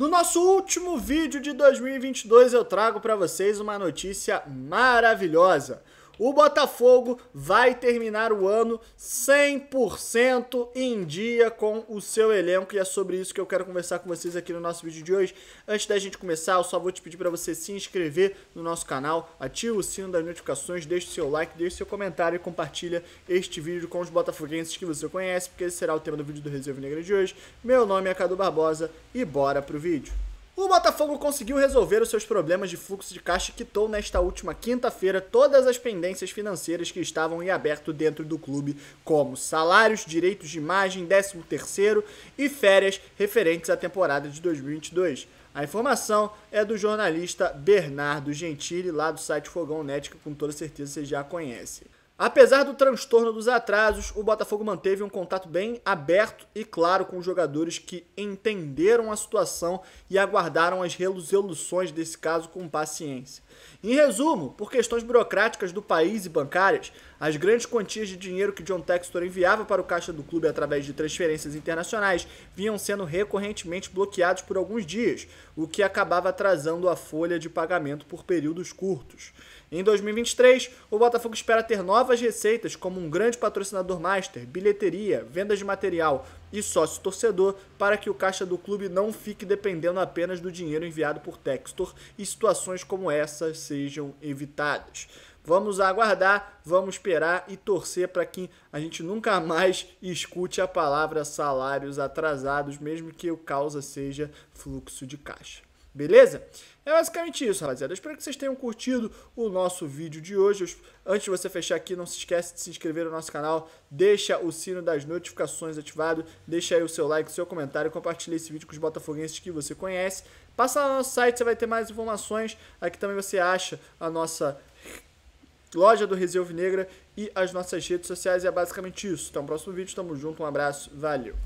No nosso último vídeo de 2022 eu trago para vocês uma notícia maravilhosa. O Botafogo vai terminar o ano 100% em dia com o seu elenco e é sobre isso que eu quero conversar com vocês aqui no nosso vídeo de hoje. Antes da gente começar, eu só vou te pedir para você se inscrever no nosso canal, ativa o sino das notificações, deixa o seu like, deixa o seu comentário e compartilha este vídeo com os botafoguenses que você conhece, porque esse será o tema do vídeo do Reserva Negra de hoje. Meu nome é Cadu Barbosa e bora pro vídeo. O Botafogo conseguiu resolver os seus problemas de fluxo de caixa e quitou nesta última quinta-feira todas as pendências financeiras que estavam em aberto dentro do clube, como salários, direitos de imagem, 13º e férias referentes à temporada de 2022. A informação é do jornalista Bernardo Gentili, lá do site Fogão Net, que com toda certeza você já conhece. Apesar do transtorno dos atrasos, o Botafogo manteve um contato bem aberto e claro com os jogadores que entenderam a situação e aguardaram as resoluções desse caso com paciência. Em resumo, por questões burocráticas do país e bancárias, as grandes quantias de dinheiro que John Textor enviava para o caixa do clube através de transferências internacionais vinham sendo recorrentemente bloqueados por alguns dias, o que acabava atrasando a folha de pagamento por períodos curtos. Em 2023, o Botafogo espera ter novas receitas, como um grande patrocinador master, bilheteria, vendas de material e sócio torcedor, para que o caixa do clube não fique dependendo apenas do dinheiro enviado por Textor e situações como essa sejam evitadas. Vamos aguardar, vamos esperar e torcer para que a gente nunca mais escute a palavra salários atrasados, mesmo que o causa seja fluxo de caixa. Beleza? É basicamente isso, rapaziada. Eu espero que vocês tenham curtido o nosso vídeo de hoje. Antes de você fechar aqui, não se esquece de se inscrever no nosso canal, deixa o sino das notificações ativado, deixa aí o seu like, o seu comentário, compartilha esse vídeo com os botafoguenses que você conhece. Passa lá no nosso site, você vai ter mais informações. Aqui também você acha a nossa loja do Reserva Negra e as nossas redes sociais. E é basicamente isso. Então, próximo vídeo, tamo junto, um abraço, valeu!